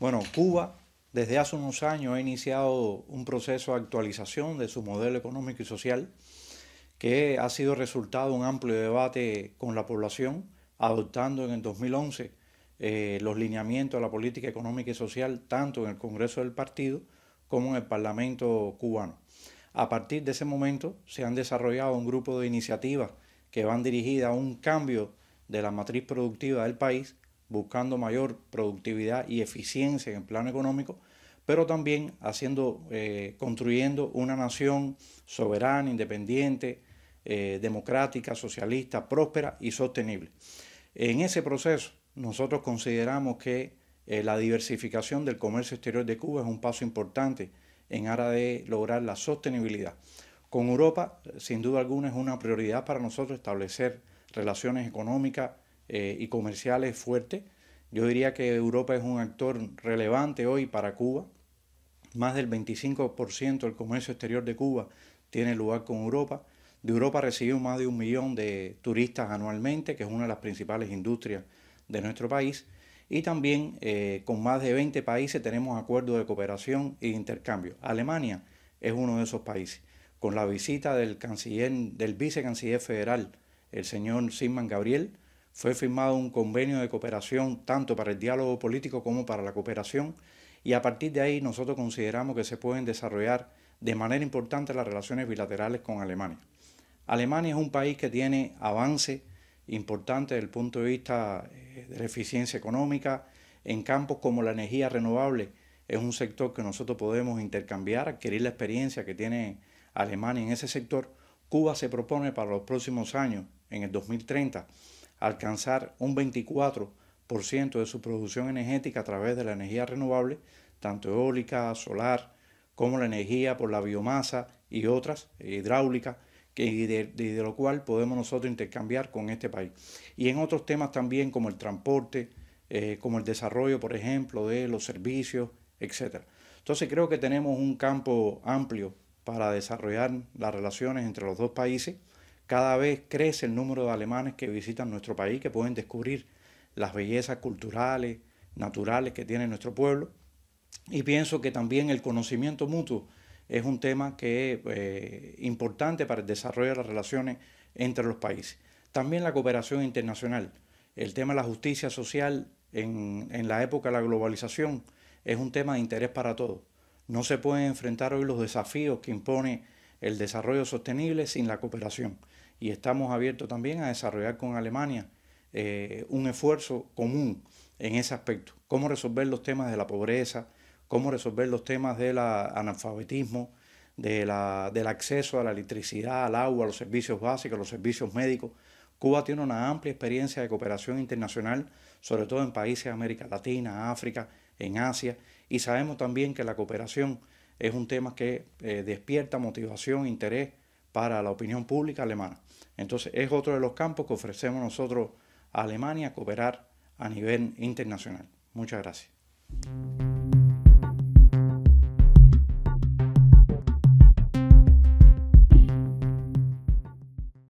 Bueno, Cuba desde hace unos años ha iniciado un proceso de actualización de su modelo económico y social que ha sido resultado de un amplio debate con la población, adoptando en el 2011 eh, los lineamientos de la política económica y social tanto en el Congreso del Partido como en el Parlamento cubano. A partir de ese momento se han desarrollado un grupo de iniciativas que van dirigidas a un cambio de la matriz productiva del país buscando mayor productividad y eficiencia en el plano económico, pero también haciendo, eh, construyendo una nación soberana, independiente, eh, democrática, socialista, próspera y sostenible. En ese proceso, nosotros consideramos que eh, la diversificación del comercio exterior de Cuba es un paso importante en aras de lograr la sostenibilidad. Con Europa, sin duda alguna, es una prioridad para nosotros establecer relaciones económicas eh, y comerciales fuertes. Yo diría que Europa es un actor relevante hoy para Cuba. Más del 25% del comercio exterior de Cuba tiene lugar con Europa. De Europa recibimos más de un millón de turistas anualmente, que es una de las principales industrias de nuestro país. Y también eh, con más de 20 países tenemos acuerdos de cooperación e intercambio. Alemania es uno de esos países. Con la visita del canciller, del vicecanciller federal, el señor Sigmund Gabriel, fue firmado un convenio de cooperación tanto para el diálogo político como para la cooperación y a partir de ahí nosotros consideramos que se pueden desarrollar de manera importante las relaciones bilaterales con Alemania. Alemania es un país que tiene avance importante desde el punto de vista eh, de la eficiencia económica, en campos como la energía renovable, es un sector que nosotros podemos intercambiar, adquirir la experiencia que tiene Alemania en ese sector. Cuba se propone para los próximos años, en el 2030, alcanzar un 24% de su producción energética a través de la energía renovable, tanto eólica, solar, como la energía por la biomasa y otras, eh, hidráulica, y de, lo cual podemos nosotros intercambiar con este país. Y en otros temas también como el transporte, eh, como el desarrollo, por ejemplo, de los servicios, etc. Entonces creo que tenemos un campo amplio para desarrollar las relaciones entre los dos países cada vez crece el número de alemanes que visitan nuestro país, que pueden descubrir las bellezas culturales, naturales que tiene nuestro pueblo. Y pienso que también el conocimiento mutuo es un tema que es eh, importante para el desarrollo de las relaciones entre los países. También la cooperación internacional. El tema de la justicia social en, en la época de la globalización es un tema de interés para todos. No se pueden enfrentar hoy los desafíos que impone el desarrollo sostenible sin la cooperación. Y estamos abiertos también a desarrollar con Alemania eh, un esfuerzo común en ese aspecto. Cómo resolver los temas de la pobreza, cómo resolver los temas del analfabetismo, de la, del acceso a la electricidad, al agua, a los servicios básicos, a los servicios médicos. Cuba tiene una amplia experiencia de cooperación internacional, sobre todo en países de América Latina, África, en Asia, y sabemos también que la cooperación es un tema que eh, despierta motivación, e interés para la opinión pública alemana. Entonces es otro de los campos que ofrecemos nosotros a Alemania a cooperar a nivel internacional. Muchas gracias.